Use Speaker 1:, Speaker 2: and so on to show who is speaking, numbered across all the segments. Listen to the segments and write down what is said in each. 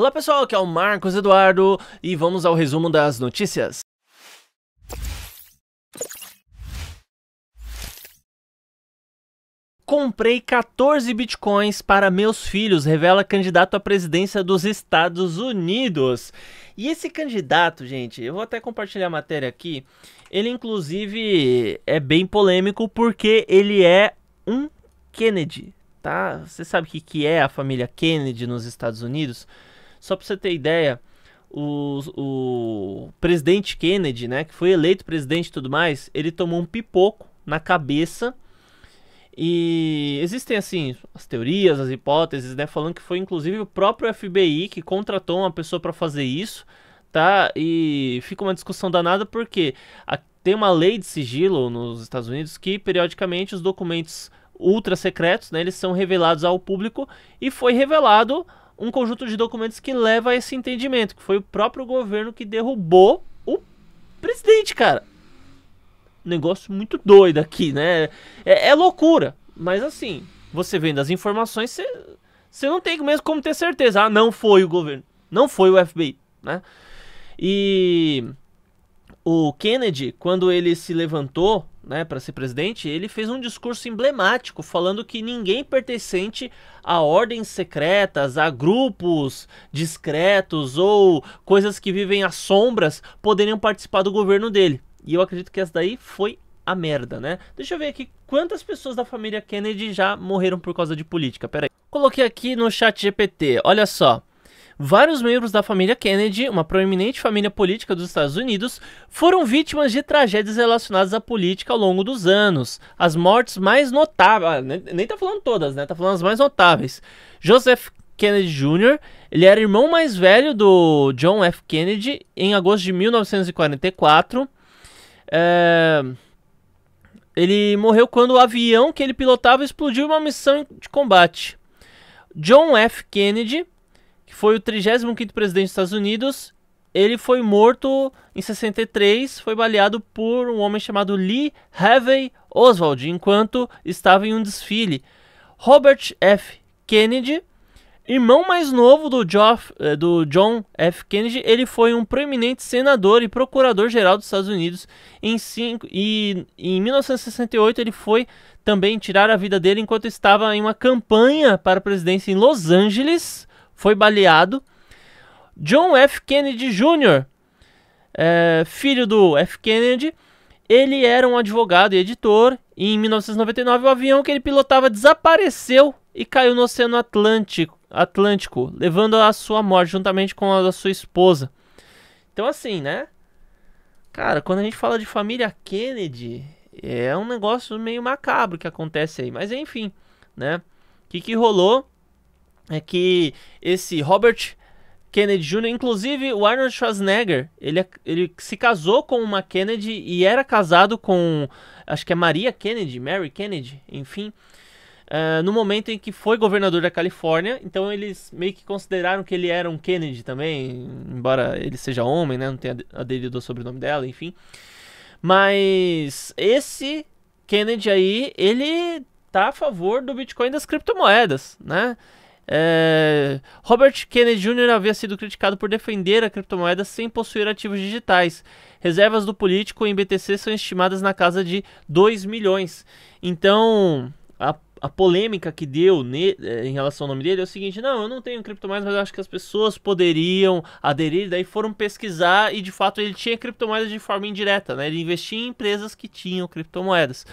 Speaker 1: Olá pessoal, aqui é o Marcos Eduardo e vamos ao resumo das notícias. Comprei 14 bitcoins para meus filhos, revela candidato à presidência dos Estados Unidos. E esse candidato, gente, eu vou até compartilhar a matéria aqui. Ele, inclusive, é bem polêmico porque ele é um Kennedy, tá? Você sabe o que, que é a família Kennedy nos Estados Unidos? Só para você ter ideia, o, o presidente Kennedy, né, que foi eleito presidente e tudo mais, ele tomou um pipoco na cabeça. E existem assim as teorias, as hipóteses, né, falando que foi inclusive o próprio FBI que contratou uma pessoa para fazer isso, tá? E fica uma discussão danada porque a, tem uma lei de sigilo nos Estados Unidos que periodicamente os documentos ultra secretos, né, eles são revelados ao público e foi revelado um conjunto de documentos que leva a esse entendimento, que foi o próprio governo que derrubou o presidente, cara. Negócio muito doido aqui, né? É, é loucura. Mas assim, você vendo as informações, você, você não tem mesmo como ter certeza. Ah, não foi o governo. Não foi o FBI, né? E o Kennedy, quando ele se levantou né, para ser presidente, ele fez um discurso emblemático falando que ninguém pertencente a ordens secretas, a grupos discretos ou coisas que vivem às sombras poderiam participar do governo dele. E eu acredito que essa daí foi a merda, né? Deixa eu ver aqui quantas pessoas da família Kennedy já morreram por causa de política. Pera aí. Coloquei aqui no chat GPT, olha só vários membros da família Kennedy, uma proeminente família política dos Estados Unidos, foram vítimas de tragédias relacionadas à política ao longo dos anos. As mortes mais notáveis, ah, nem, está tá falando todas, né? Tá falando as mais notáveis. Joseph Kennedy Jr., ele era irmão mais velho do John F. Kennedy em agosto de 1944. É... Ele morreu quando o avião que ele pilotava explodiu em uma missão de combate. John F. Kennedy que foi o 35º presidente dos Estados Unidos, ele foi morto em 63, foi baleado por um homem chamado Lee Harvey Oswald, enquanto estava em um desfile. Robert F. Kennedy, irmão mais novo do, Geoff, eh, do John F. Kennedy, ele foi um proeminente senador e procurador-geral dos Estados Unidos em cinco, e em 1968 ele foi também tirar a vida dele enquanto estava em uma campanha para a presidência em Los Angeles foi baleado. John F. Kennedy Jr., é, filho do F. Kennedy, ele era um advogado e editor. E em 1999, o avião que ele pilotava desapareceu e caiu no Oceano Atlântico, Atlântico levando à sua morte juntamente com a da sua esposa. Então, assim, né? Cara, quando a gente fala de família Kennedy, é um negócio meio macabro que acontece aí. Mas enfim, né? O que, que rolou? é que esse Robert Kennedy Jr., inclusive o Arnold Schwarzenegger, ele, é, ele se casou com uma Kennedy e era casado com, acho que é Maria Kennedy, Mary Kennedy, enfim, uh, no momento em que foi governador da Califórnia, então eles meio que consideraram que ele era um Kennedy também, embora ele seja homem, né, não tenha aderido ao sobrenome dela, enfim. Mas esse Kennedy aí, ele tá a favor do Bitcoin e das criptomoedas, né? É... Robert Kennedy Jr. havia sido criticado por defender a criptomoeda sem possuir ativos digitais. Reservas do político em BTC são estimadas na casa de 2 milhões. Então, a, a polêmica que deu ne, é, em relação ao nome dele é o seguinte: não, eu não tenho criptomoedas, mas eu acho que as pessoas poderiam aderir. Daí foram pesquisar e de fato ele tinha criptomoedas de forma indireta, né? ele investia em empresas que tinham criptomoedas.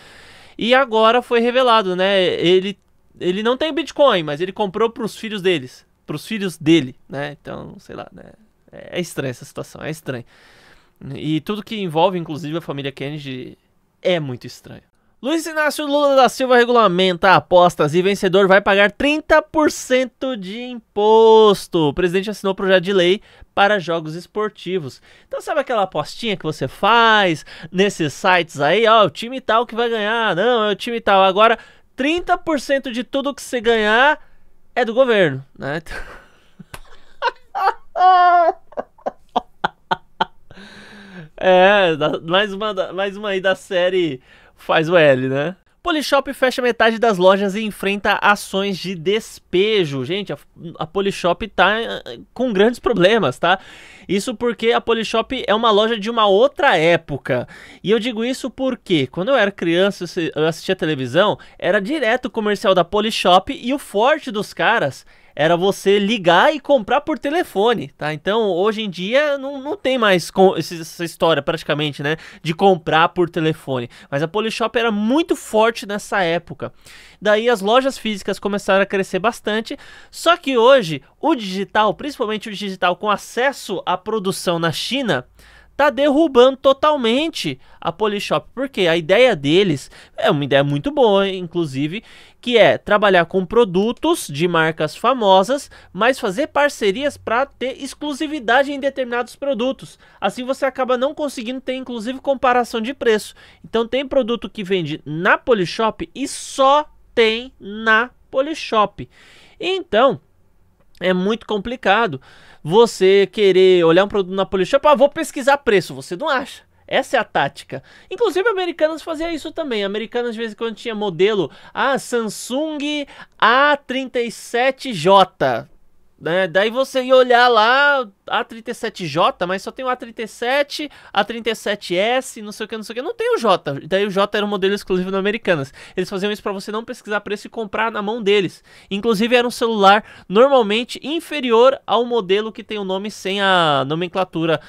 Speaker 1: E agora foi revelado, né? Ele ele não tem Bitcoin, mas ele comprou para os filhos deles, para os filhos dele, né? Então, sei lá, né? É, é estranha essa situação, é estranho. E tudo que envolve, inclusive, a família Kennedy é muito estranho. Luiz Inácio Lula da Silva regulamenta apostas e vencedor vai pagar 30% de imposto. O presidente assinou o projeto de lei para jogos esportivos. Então sabe aquela apostinha que você faz nesses sites aí, ó, o time tal que vai ganhar, não, é o time tal. Agora 30% de tudo que você ganhar é do governo, né? é, mais uma, mais uma aí da série faz o L, né? Polishop fecha metade das lojas e enfrenta ações de despejo. Gente, a, a Polishop tá eh, com grandes problemas, tá? Isso porque a Polishop é uma loja de uma outra época. E eu digo isso porque quando eu era criança, eu assistia televisão, era direto o comercial da Polishop e o forte dos caras era você ligar e comprar por telefone, tá? Então, hoje em dia, não, não tem mais essa história, praticamente, né? De comprar por telefone. Mas a Polishop era muito forte nessa época. Daí, as lojas físicas começaram a crescer bastante. Só que hoje, o digital, principalmente o digital com acesso à produção na China tá derrubando totalmente a Polishop, porque a ideia deles é uma ideia muito boa, inclusive, que é trabalhar com produtos de marcas famosas, mas fazer parcerias para ter exclusividade em determinados produtos. Assim você acaba não conseguindo ter inclusive comparação de preço. Então tem produto que vende na Polishop e só tem na Polishop. Então, é muito complicado você querer olhar um produto na Polishop, ah, vou pesquisar preço, você não acha. Essa é a tática. Inclusive, Americanas fazia isso também. Americanas, de vez em quando, tinha modelo ah, Samsung A37J. Né? Daí você ia olhar lá A37J, mas só tem o A37, A37S, não sei o que, não sei o que. Não tem o J. Daí o J era um modelo exclusivo da Americanas. Eles faziam isso para você não pesquisar preço e comprar na mão deles. Inclusive era um celular normalmente inferior ao modelo que tem o nome sem a nomenclatura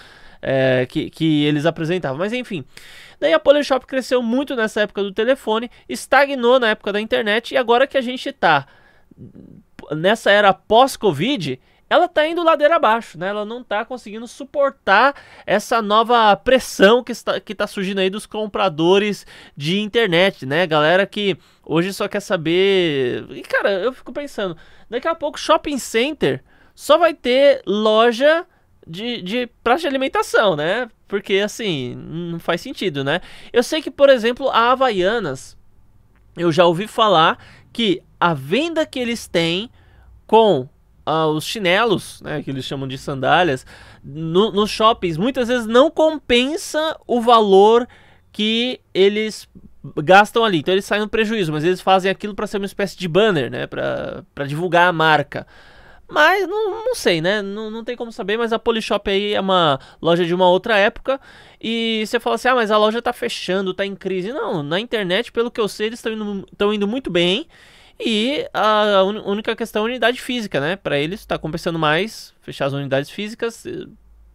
Speaker 1: é, que, que eles apresentavam. Mas enfim. Daí a Polishop cresceu muito nessa época do telefone, estagnou na época da internet e agora que a gente tá nessa era pós-Covid, ela está indo ladeira abaixo, né? Ela não está conseguindo suportar essa nova pressão que está, que está surgindo aí dos compradores de internet, né? Galera que hoje só quer saber. E cara, eu fico pensando, daqui a pouco shopping center só vai ter loja de, de praça de alimentação, né? Porque assim, não faz sentido, né? Eu sei que, por exemplo, a Havaianas, eu já ouvi falar que a venda que eles têm com ah, os chinelos, né, que eles chamam de sandálias, no, nos shoppings muitas vezes não compensa o valor que eles gastam ali. Então eles saem no prejuízo, mas eles fazem aquilo para ser uma espécie de banner, né, para divulgar a marca. Mas não, não sei, né? Não, não tem como saber, mas a Polishop aí é uma loja de uma outra época. E você fala assim: ah, mas a loja tá fechando, tá em crise. Não, na internet, pelo que eu sei, eles estão indo, indo muito bem. E a única questão é a unidade física, né? Para eles está compensando mais fechar as unidades físicas, eh,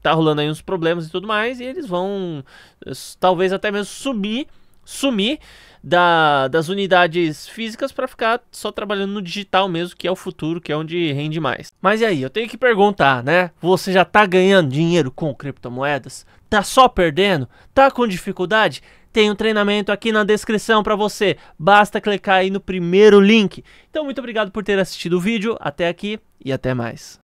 Speaker 1: tá rolando aí uns problemas e tudo mais, e eles vão eh, talvez até mesmo subir sumir da, das unidades físicas para ficar só trabalhando no digital mesmo, que é o futuro, que é onde rende mais. Mas e aí, eu tenho que perguntar, né? Você já tá ganhando dinheiro com criptomoedas? Tá só perdendo? Tá com dificuldade? Tem um treinamento aqui na descrição para você. Basta clicar aí no primeiro link. Então, muito obrigado por ter assistido o vídeo até aqui e até mais.